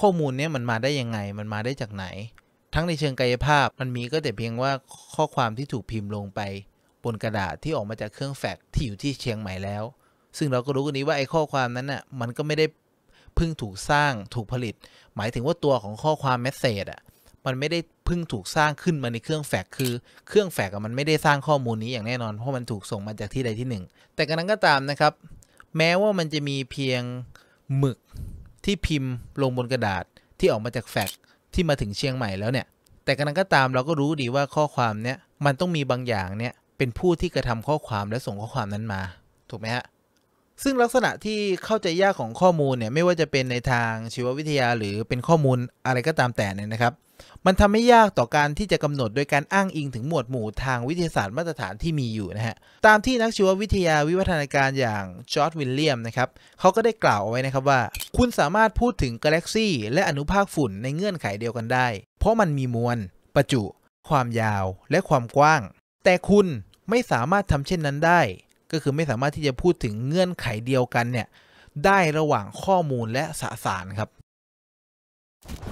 ข้อมูลเนี้ยมันมาได้ยังไงมันมาได้จากไหน ทั้งในเชิงกายภาพมันมีก็แต่เพียงว่าข้อความที่ถูกพิมพ์ลงไปบนกระดาษที่ออกมาจากเครื่องแฟกที่อยู่ที่เชียงใหม่แล้ว ซึ่งเราก็รู้กันนี้ว่าไอ้ข้อความนั้นน่ะมันก็ไม่ได้เพิ่งถูกสร้างถูกผลิต หมายถึงว่าตัวของข้อความแมสเซจอ่ะ มันไม่ได้เพิ่งถูกสร้างขึ้นมาในเครื่องแฟก คือเครื่องแฟกมันไม่ได้สร้างข้อมูลนี้อย่างแน่นอน เพราะมันถูกส่งมาจากที่ใดที่หนึ่ง แต่กันนั้นก็ตามนะครับ แม้ว่ามันจะมีเพียงหมึกที่พิมพ์ลงบนกระดาษที่ออกมาจากแฟกที่มาถึงเชียงใหม่แล้วเนี่ย แต่กันนั้นก็ตามเราก็รู้ดีว่าข้อความเนี้ย มันต้องมีบางอย่างเนี้ยเป็นผู้ที่กระทำข้อความและส่งข้อความนั้นมา ถูกไหมฮะ ซึ่งลักษณะที่เข้าใจยากของข้อมูลเนี่ยไม่ว่าจะเป็นในทางชีววิทยาหรือเป็นข้อมูลอะไรก็ตามแต่เนี่ยนะครับ มันทำให้ยากต่อการที่จะกำหนดโดยการอ้างอิงถึงหมวดหมู่ทางวิทยาศาสตร์มาตรฐานที่มีอยู่นะฮะ ตามที่นักชีววิทยาวิวัฒนาการอย่างจอร์ดวิลเลียมนะครับเขาก็ได้กล่าวเอาไว้นะครับว่า คุณสามารถพูดถึงกาแล็กซี่และอนุภาคฝุ่นในเงื่อนไขเดียวกันได้ เพราะมันมีมวลประจุความยาวและความกว้างแต่คุณไม่สามารถทำเช่นนั้นได้ ก็คือไม่สามารถที่จะพูดถึงเงื่อนไขเดียวกันเนี่ยได้ระหว่างข้อมูลและสสารครับ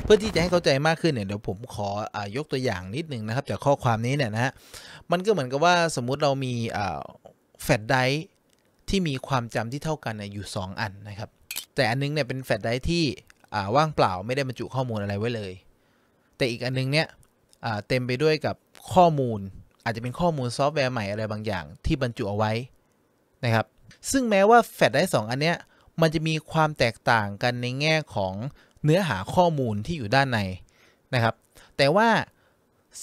เพื่อที่จะให้เข้าใจมากขึ้นเนี่ยเดี๋ยวผมขออยกตัวอย่างนิดนึงนะครับ จากข้อความนี้เนี่ยนะฮะมันก็เหมือนกับว่าสมมุติเรามีแฟลชไดร์ที่มีความจำที่เท่ากันอยู่ 2 อันนะครับ แต่อันนึงเนี่ยเป็นแฟลชไดร์ที่ว่างเปล่าไม่ได้บรรจุข้อมูลอะไรไว้เลย แต่อีกอันนึงเนี่ยเต็มไปด้วยกับข้อมูลอาจจะเป็นข้อมูลซอฟต์แวร์ใหม่อะไรบางอย่างที่บรรจุเอาไว้นะครับ ซึ่งแม้ว่าแฟลชไดร์สอันเนี้ยมันจะมีความแตกต่างกันในแง่ของเนื้อหาข้อมูลที่อยู่ด้านในนะครับ แต่ว่า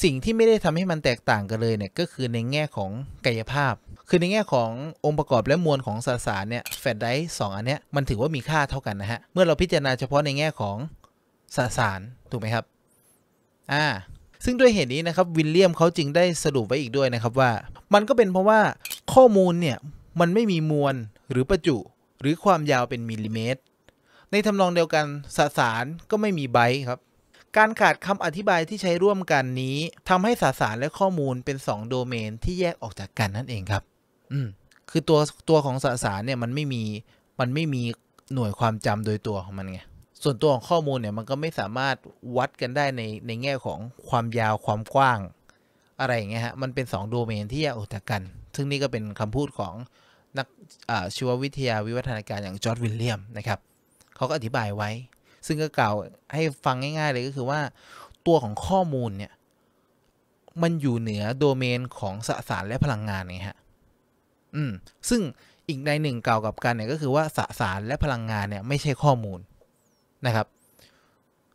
สิ่งที่ไม่ได้ทำให้มันแตกต่างกันเลยเนี่ยก็คือในแง่ของกายภาพ คือในแง่ขององค์ประกอบและมวลของสสารเนี่ยแฟลชไดร์สอันเนี้ยมันถือว่ามีค่าเท่ากันนะฮะเมื่อเราพิจารณาเฉพาะในแง่ของสสารถูกไหมครับ อ่าซึ่งด้วยเหตุนี้นะครับวิลเลียมเขาจึงได้สรุปไว้อีกด้วยนะครับว่ามันก็เป็นเพราะว่าข้อมูลเนี่ย มันไม่มีมวลหรือประจุหรือความยาวเป็นมิลลิเมตร ในทำนองเดียวกันสสารก็ไม่มีไบต์ครับ การขาดคำอธิบายที่ใช้ร่วมกันนี้ทำให้สสารและข้อมูลเป็น 2 โดเมนที่แยกออกจากกันนั่นเองครับอืมคือตัวตัวของสสารเนี่ยมันไม่มีมันไม่มีหน่วยความจำโดยตัวของมันไงส่วนตัวของข้อมูลเนี่ยมันก็ไม่สามารถวัดกันได้ในในแง่ของความยาวความกว้างอะไรอย่างเงี้ยฮะ มันเป็น 2 โดเมนที่แยกออกจากกัน ซึ่งนี่ก็เป็นคำพูดของนักชีววิทยาวิวัฒนาการอย่างจอร์ดวิลเลียมนะครับ เขาก็อธิบายไว้ ซึ่งก็กล่าวให้ฟังง่ายๆ เลยก็คือว่าตัวของข้อมูลเนี่ย มันอยู่เหนือโดเมนของสสารและพลังงานไงฮะอืมซึ่งอีกในหนึ่งกล่าวกับกันเนี่ยก็คือว่าสสารและพลังงานเนี่ยไม่ใช่ข้อมูลนะครับ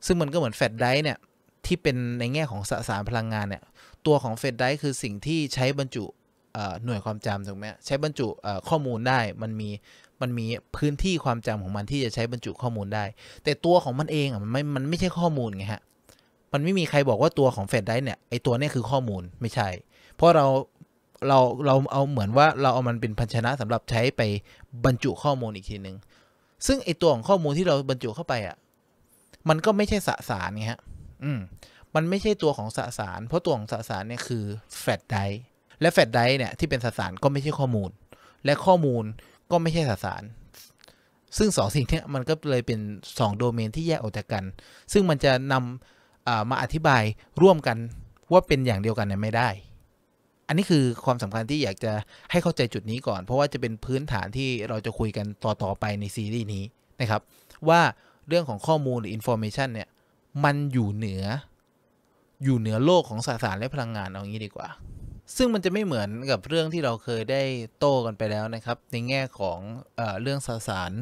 ซึ่งมันก็เหมือนแฟลไดร์เนี่ยที่เป็นในแง่ของสสารพลังงานเนี่ย ตัวของแฟดได์คือสิ่งที่ใช้บรรจุหน่วยความจำถูกไหมใช้บรรจุข้อมูลได้ มันมีมันมีพื้นที่ความจำของมันที่จะใช้บรรจุข้อมูลได้ แต่ตัวของมันเองอ่ะมันไม่ มันไม่ใช่ข้อมูลไงฮะ มันไม่มีใครบอกว่าตัวของแฟดได์เนี่ยไอตัวนี้คือข้อมูลไม่ใช่ เพราะเราเราเราเอาเหมือนว่าเราเอามันเป็นพันชนะสำหรับใช้ไปบรรจุข้อมูลอีกทีหนึง่งซึ่งไอตัวของข้อมูลที่เราบรรจุเข้าไปอะ่ะ มันก็ไม่ใช่สสารไงฮะ อืม มันไม่ใช่ตัวของสสาร เพราะตัวของสสารเนี่ยคือแฟลชไดร์และแฟลชไดร์เนี่ยที่เป็นสสารก็ไม่ใช่ข้อมูล และข้อมูลก็ไม่ใช่สสาร ซึ่งสองสิ่งนี้มันก็เลยเป็นสองโดเมนที่แยกออกจากกัน ซึ่งมันจะนำมาอธิบายร่วมกันว่าเป็นอย่างเดียวกันเนี่ยไม่ได้อันนี้คือความสำคัญที่อยากจะให้เข้าใจจุดนี้ก่อน เพราะว่าจะเป็นพื้นฐานที่เราจะคุยกันต่อ ๆ ไปในซีรีส์นี้นะครับ ว่าเรื่องของข้อมูล หรืออินโฟเมชันเนี่ยมันอยู่เหนือ อยู่เหนือโลกของสสารและพลังงานเอางี้ดีกว่า ซึ่งมันจะไม่เหมือนกับเรื่องที่เราเคยได้โต้กันไปแล้วนะครับในแง่ของเออเรื่องสสาร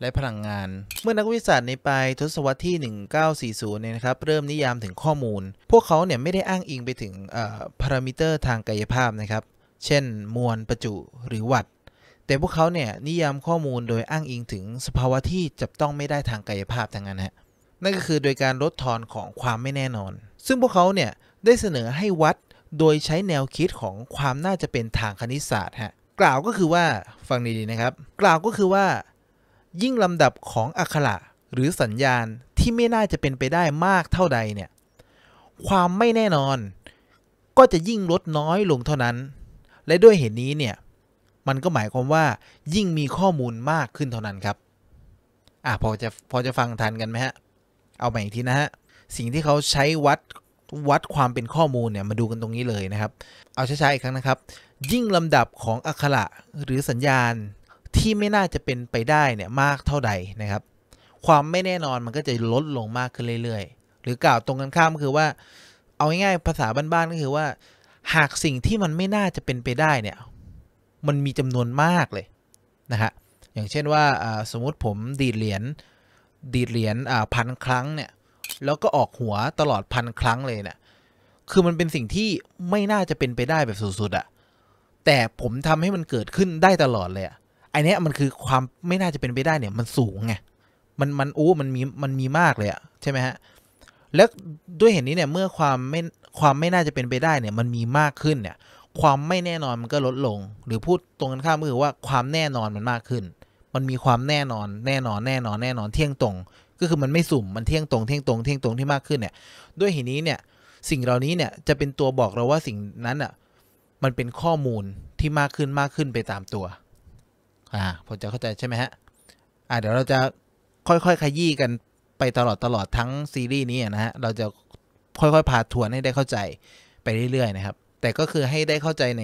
และพลังงาน เมื่อนักวิทยาศาสตร์ในปลายทศวรรษที่ 1940เนี่ยนะครับ เริ่มนิยามถึงข้อมูล พวกเขาเนี่ยไม่ได้อ้างอิงไปถึงพารามิเตอร์ทางกายภาพนะครับ เช่น มวลประจุหรือวัตแต่พวกเขาเนี่ยนิยามข้อมูลโดยอ้างอิงถึงสภาวะที่จับต้องไม่ได้ทางกายภาพทั้งนั้นฮะ นั่นก็คือโดยการลดทอนของความไม่แน่นอน ซึ่งพวกเขาเนี่ยได้เสนอให้วัดโดยใช้แนวคิดของความน่าจะเป็นทางคณิตศาสตร์ฮะกล่าวก็คือว่าฟังดีๆนะครับ กล่าวก็คือว่ายิ่งลำดับของอักขระหรือสัญญาณที่ไม่น่าจะเป็นไปได้มากเท่าใดเนี่ยความไม่แน่นอน ก็จะยิ่งลดน้อยลงเท่านั้น และด้วยเหตุนนี้เนี่ยมันก็หมายความว่ายิ่งมีข้อมูลมากขึ้นเท่านั้นครับอ่ะพอจะพอจะฟังทันกันไหมฮะ เอาใหม่อีกทีนะฮะสิ่งที่เขาใช้วัดวัดความเป็นข้อมูลเนี่ยมาดูกันตรงนี้เลยนะครับ เอาช้าๆอีกครั้งนะครับ ยิ่งลำดับของอักขระหรือสัญญาณที่ไม่น่าจะเป็นไปได้เนี่ยมากเท่าใดนะครับ ความไม่แน่นอนมันก็จะลดลงมากขึ้นเรื่อยๆหรือกล่าวตรงกันข้ามก็คือว่า เอาง่ายๆภาษาบ้านๆ ก็คือว่า หากสิ่งที่มันไม่น่าจะเป็นไปได้เนี่ยมันมีจำนวนมากเลยนะฮะอย่างเช่นว่าสมมุติผมดีดเหรียญดีดเหรียญพันครั้งเนี่ย แล้วก็ออกหัวตลอดพันครั้งเลยเนี่ย คือมันเป็นสิ่งที่ไม่น่าจะเป็นไปได้แบบสุดๆอะ่ะแต่ผมทำให้มันเกิดขึ้นได้ตลอดเลยอะอันนี้ยมันคือความไม่น่าจะเป็นไปได้เนี่ยมันสูงไง มันมันโอ้มันมีมันมีมากเลยอะใช่ไหมฮะ แล้วด้วยเห็นนี้เนี่ยเมื่อความไม่ความไม่น่าจะเป็นไปได้เนี่ย มันมีมากขึ้นเนี่ย ความไม่แน่นอนมันก็ลดลง หรือพูดตรงกันข้ามก็คือว่าความแน่นอนมันมากขึ้น มันมีความแน่นอนแน่นอนแน่นอนแน่นอนเที่ยงตรง ก็คือมันไม่สุ่มมันเที่ยงตรงเที่ยงตรงเที่ยงตรงที่มากขึ้นเนี่ย ด้วยเหตุนี้เนี่ย สิ่งเหล่านี้เนี่ยจะเป็นตัวบอกเราว่าสิ่งนั้นอ่ะมันเป็นข้อมูลที่มากขึ้นมากขึ้นไปตามตัวอ่าผมจะเข้าใจใช่ไหมฮะอ่าเดี๋ยวเราจะค่อยๆขยี้กันไปตลอดตลอดทั้งซีรีส์นี้นะฮะเราจะค่อยๆพาทัวร์ให้ได้เข้าใจไปเรื่อยๆนะครับแต่ก็คือให้ได้เข้าใจใน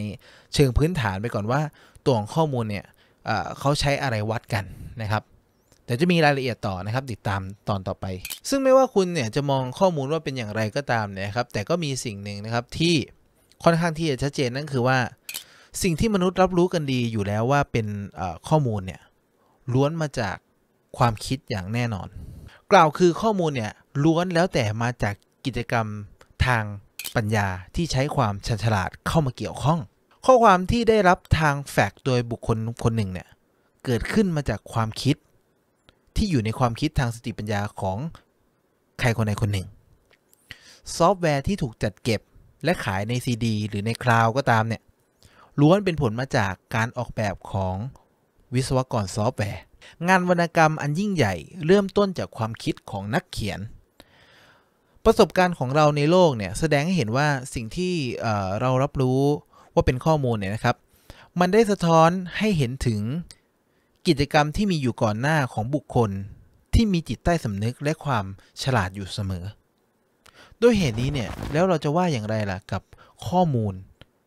เชิงพื้นฐานไปก่อนว่าตัวของข้อมูลเนี่ยเขาใช้อะไรวัดกันนะครับเดี๋ยวจะมีรายละเอียดต่อนะครับติดตามตอนต่อไป ซึ่งไม่ว่าคุณเนี่ยจะมองข้อมูลว่าเป็นอย่างไรก็ตามเนี่ยครับแต่ก็มีสิ่งหนึ่งนะครับที่ค่อนข้างที่จะชัดเจนนั่นคือว่าสิ่งที่มนุษย์รับรู้กันดีอยู่แล้วว่าเป็นข้อมูลเนี่ยล้วนมาจากความคิดอย่างแน่นอน กล่าวคือข้อมูลเนี่ยล้วนแล้วแต่มาจากกิจกรรมทางปัญญาที่ใช้ความันฉลาดเข้ามาเกี่ยวข้อง ข้อความที่ได้รับทางแฟกต์โดยบุคคลคนหนึ่งเนี่ยเกิดขึ้นมาจากความคิด ที่อยู่ในความคิดทางสติปัญญาของใครคนใดคนหนึ่งซอฟต์แวร์ที่ถูกจัดเก็บและขายในซีดีหรือในคลาวก็ตามเนี่ยล้วนเป็นผลมาจากการออกแบบของวิศวกรซอฟต์แวร์งานวรรณกรรมอันยิ่งใหญ่ เริ่มต้นจากความคิดของนักเขียน ประสบการณ์ของเราในโลกเนี่ยแสดงให้เห็นว่าสิ่งที่เรารับรู้ว่าเป็นข้อมูลเนี่ยนะครับ มันได้สะท้อนให้เห็นถึง กิจกรรมที่มีอยู่ก่อนหน้าของบุคคลที่มีจิตใต้สำนึกและความฉลาดอยู่เสมอ ด้วยเหตุนี้เนี่ยแล้วเราจะว่าอย่างไรล่ะกับข้อมูล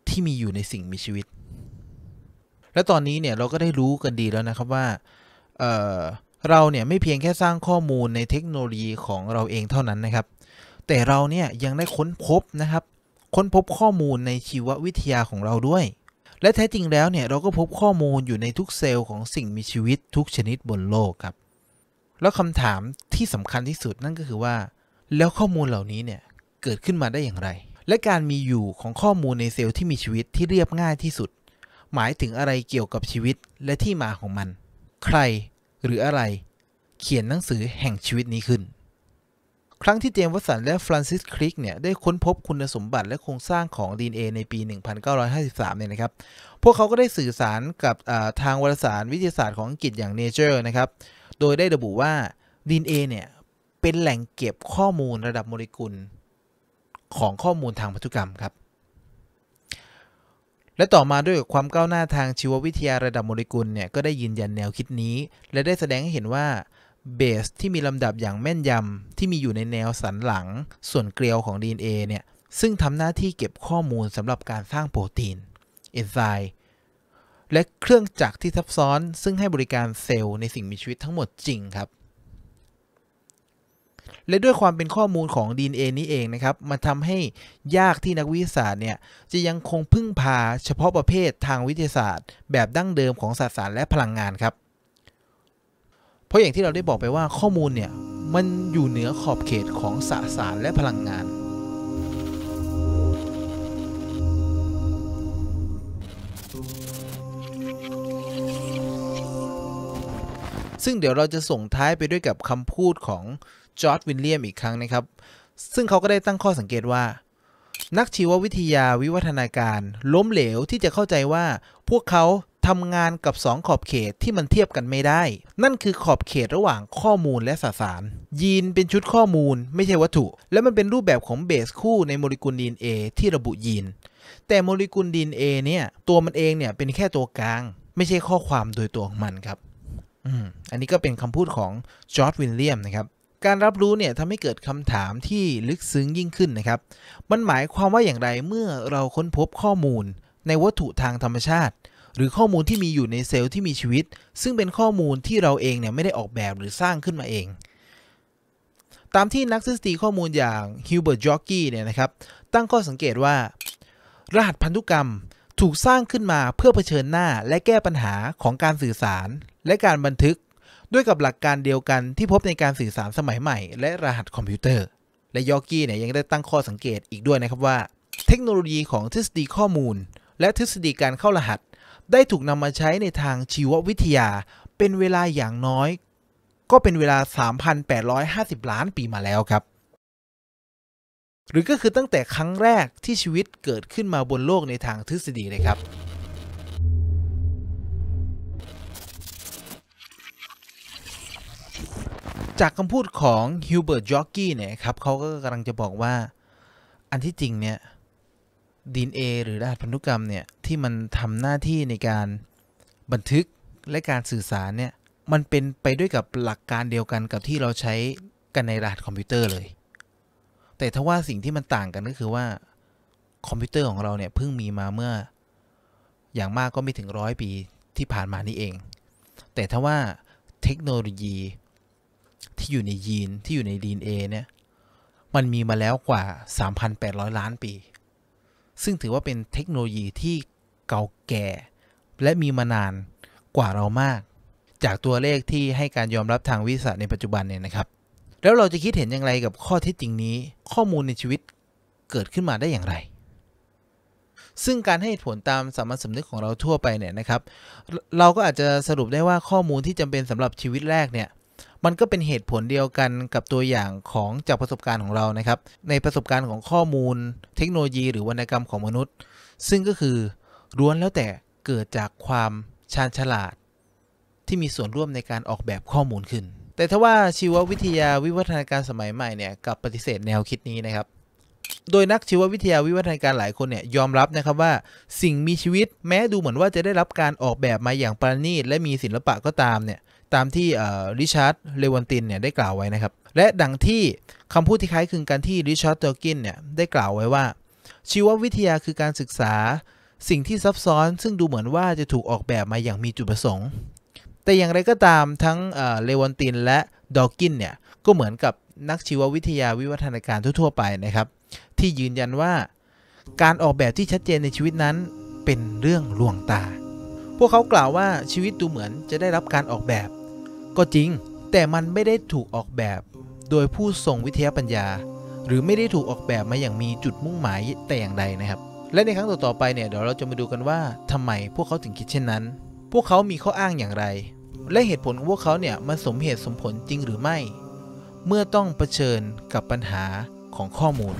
ที่มีอยู่ในสิ่งมีชีวิต และตอนนี้เนี่ยเราก็ได้รู้กันดีแล้วนะครับว่าเเราเนี่ยไม่เพียงแค่สร้างข้อมูลในเทคโนโลยีของเราเองเท่านั้นนะครับ แต่เราเนี่ยยังได้ค้นพบนะครับ ค้นพบข้อมูลในชีววิทยาของเราด้วย และแท้จริงแล้วเนี่ยเราก็พบข้อมูลอยู่ในทุกเซลล์ของสิ่งมีชีวิตทุกชนิดบนโลกครับแล้วคำถามที่สำคัญที่สุดนั่นก็คือว่า แล้วข้อมูลเหล่านี้เนี่ยเกิดขึ้นมาได้อย่างไรและการมีอยู่ของข้อมูลในเซลล์ที่มีชีวิตที่เรียบง่ายที่สุด หมายถึงอะไรเกี่ยวกับชีวิตและที่มาของมัน ใครหรืออะไร เขียนหนังสือแห่งชีวิตนี้ขึ้น ครั้งที่เจมส์วัสันและฟรานซิสคริกเนี่ยได้ค้นพบคุณสมบัติและโครงสร้างของ DNA ในปี 1953 เนี่ยนะครับพวกเขาก็ได้สื่อสารกับทางวารสาร วิทยาศาสตร์ของอังกฤษอย่าง Nature นะครับโดยได้ระบุว่า DNA เนี่ยเป็นแหล่งเก็บข้อมูลระดับโมเลกุลของข้อมูลทางพันธุกรรมครับ และต่อมาด้วยความก้าวหน้าทางชีววิทยาระดับโมเลกุลเนี่ยก็ได้ยืนยันแนวคิดนี้ และได้แสดงให้เห็นว่าเบสที่มีลำดับอย่างแม่นยำที่มีอยู่ในแนวสันหลังส่วนเกลียวของ DNA เนี่ยซึ่งทำหน้าที่เก็บข้อมูลสำหรับการสร้างโปรตีนเอนไซม์และเครื่องจักรที่ซับซ้อน ซึ่งให้บริการเซลล์ในสิ่งมีชีวิตทั้งหมดจริงครับและด้วยความเป็นข้อมูลของ DNA นี้เองนะครับมันทำให้ยากที่นักวิทยาศาสตร์เนี่ยจะยังคงพึ่งพาเฉพาะประเภททางวิทยาศาสตร์ แบบดั้งเดิมของสสารและพลังงานครับ เพราะอย่างที่เราได้บอกไปว่าข้อมูลเนี่ยมันอยู่เหนือขอบเขตของสสารและพลังงาน ซึ่งเดี๋ยวเราจะส่งท้ายไปด้วยกับคำพูดของจอร์ดวินเลียมอีกครั้งนะครับ ซึ่งเขาก็ได้ตั้งข้อสังเกตว่า นักชีววิทยาวิวัฒนาการ ล้มเหลวที่จะเข้าใจว่าพวกเขาทำงานกับ 2 ขอบเขตที่มันเทียบกันไม่ได้ นั่นคือขอบเขตระหว่างข้อมูลและสสารยีนเป็นชุดข้อมูล ไม่ใช่วัตถุ และมันเป็นรูปแบบของเบสคู่ในโมเลกุล DNA ที่ระบุยีน แต่โมเลกุล DNA เนี่ยตัวมันเองเนี่ยเป็นแค่ตัวกลาง ไม่ใช่ข้อความโดยตัวของมันครับอันนี้ก็เป็นคำพูดของจอร์ดวินเลียมนะครับการรับรู้เนี่ยทำให้เกิดคำถามที่ลึกซึ้งยิ่งขึ้นนะครับ มันหมายความว่าอย่างไรเมื่อเราค้นพบข้อมูลในวัตถุทางธรรมชาติ หรือข้อมูลที่มีอยู่ในเซลล์ที่มีชีวิต ซึ่งเป็นข้อมูลที่เราเองเนี่ยไม่ได้ออกแบบหรือสร้างขึ้นมาเอง ตามที่นักทฤษฎีข้อมูลอย่างฮิวเบิร์ตจ็อกกี้ เนี่ยนะครับ ตั้งข้อสังเกตว่า รหัสพันธุกรรมถูกสร้างขึ้นมาเพื่อเผชิญหน้าและแก้ปัญหาของการสื่อสาร และการบันทึกด้วยกับหลักการเดียวกันที่พบในการสื่อสารสมัยใหม่และรหัสคอมพิวเตอร์ และยอกี้เนี่ยยังได้ตั้งข้อสังเกตอีกด้วยนะครับว่า เทคโนโลยีของทฤษฎีข้อมูล และทฤษฎีการเข้ารหัส ได้ถูกนำมาใช้ในทางชีววิทยา เป็นเวลาอย่างน้อย ก็เป็นเวลา 3,850 ล้านปีมาแล้วครับ หรือก็คือตั้งแต่ครั้งแรกที่ชีวิตเกิดขึ้นมาบนโลกในทางทฤษฎีเลยครับจากคำพูดของฮิวเบิร์ตจ็อกกี้ เนี่ยครับ เขาก็กำลังจะบอกว่า อันที่จริงเนี่ยดีเอหรือรหัสพันธุกรรมเนี่ย ที่มันทำหน้าที่ในการบันทึกและการสื่อสารเนี่ย มันเป็นไปด้วยกับหลักการเดียวกันกับที่เราใช้กันในรหัสคอมพิวเตอร์เลย แต่ถ้าว่าสิ่งที่มันต่างกันก็คือว่าคอมพิวเตอร์ของเราเนี่ยเพิ่งมีมาเมื่อ อย่างมากก็ไม่ถึงร้อยปีที่ผ่านมานี่เอง แต่ถ้าว่าเทคโนโลยีที่อยู่ในยีนที่อยู่ใน DNA เนี่ยมันมีมาแล้วกว่า 3,800 ล้านปี ซึ่งถือว่าเป็นเทคโนโลยีที่เก่าแก่ และมีมานานกว่าเรามาก จากตัวเลขที่ให้การยอมรับทางวิทยาศาสตร์ในปัจจุบันเนี่ยนะครับ แล้วเราจะคิดเห็นอย่างไรกับข้อเท็จจริงนี้ ข้อมูลในชีวิตเกิดขึ้นมาได้อย่างไร ซึ่งการให้ผลตามสามัญสำนึกของเราทั่วไปเนี่ยนะครับ เราก็อาจจะสรุปได้ว่าข้อมูลที่จำเป็นสำหรับชีวิตแรกเนี่ยมันก็เป็นเหตุผลเดียวกันกับตัวอย่างของจากประสบการณ์ของเรานะครับในประสบการณ์ของข้อมูลเทคโนโลยีหรือวรรณกรรมของมนุษย์ ซึ่งก็คือล้วนแล้วแต่เกิดจากความชาญฉลาด ที่มีส่วนร่วมในการออกแบบข้อมูลขึ้น แต่ถ้าว่าชีววิทยาวิวัฒนาการสมัยใหม่เนี่ยกับปฏิเสธแนวคิดนี้นะครับ โดยนักชีววิทยาวิวัฒนาการหลายคนเนี่ยยอมรับนะครับว่าสิ่งมีชีวิต แม้ดูเหมือนว่าจะได้รับการออกแบบมาอย่างประณีตและมีศิลปะก็ตามเนี่ยตามที่ริชาร์ด เลวันตินเนี่ยได้กล่าวไว้นะครับ และดังที่คำพูดที่คล้ายคลึงกันที่ริชาร์ดเจอกินเนี่ยได้กล่าวไว้ว่าชีววิทยาคือการศึกษา สิ่งที่ซับซ้อนซึ่งดูเหมือนว่าจะถูกออกแบบมาอย่างมีจุดประสงค์ แต่อย่างไรก็ตามทั้งเลวันติน และดอกินเนี่ยก็เหมือนกับนักชีววิทยาวิวัฒนาการทั่วๆไปนะครับ ที่ยืนยันว่า การออกแบบที่ชัดเจนในชีวิตนั้นเป็นเรื่องลวงตา พวกเขากล่าวว่าชีวิตดูเหมือนจะได้รับการออกแบบก็จริง แต่มันไม่ได้ถูกออกแบบ โดยผู้ทรงวิทยาปัญญา หรือไม่ได้ถูกออกแบบมาอย่างมีจุดมุ่งหมายแต่อย่างใดนะครับ และในครั้งต่อๆไปเนี่ย เดี๋ยวเราจะมาดูกันว่าทำไมพวกเขาถึงคิดเช่นนั้น พวกเขามีข้ออ้างอย่างไร และเหตุผลของพวกเขาเนี่ยมันสมเหตุสมผลจริงหรือไม่ เมื่อต้องเผชิญกับปัญหาของข้อมูล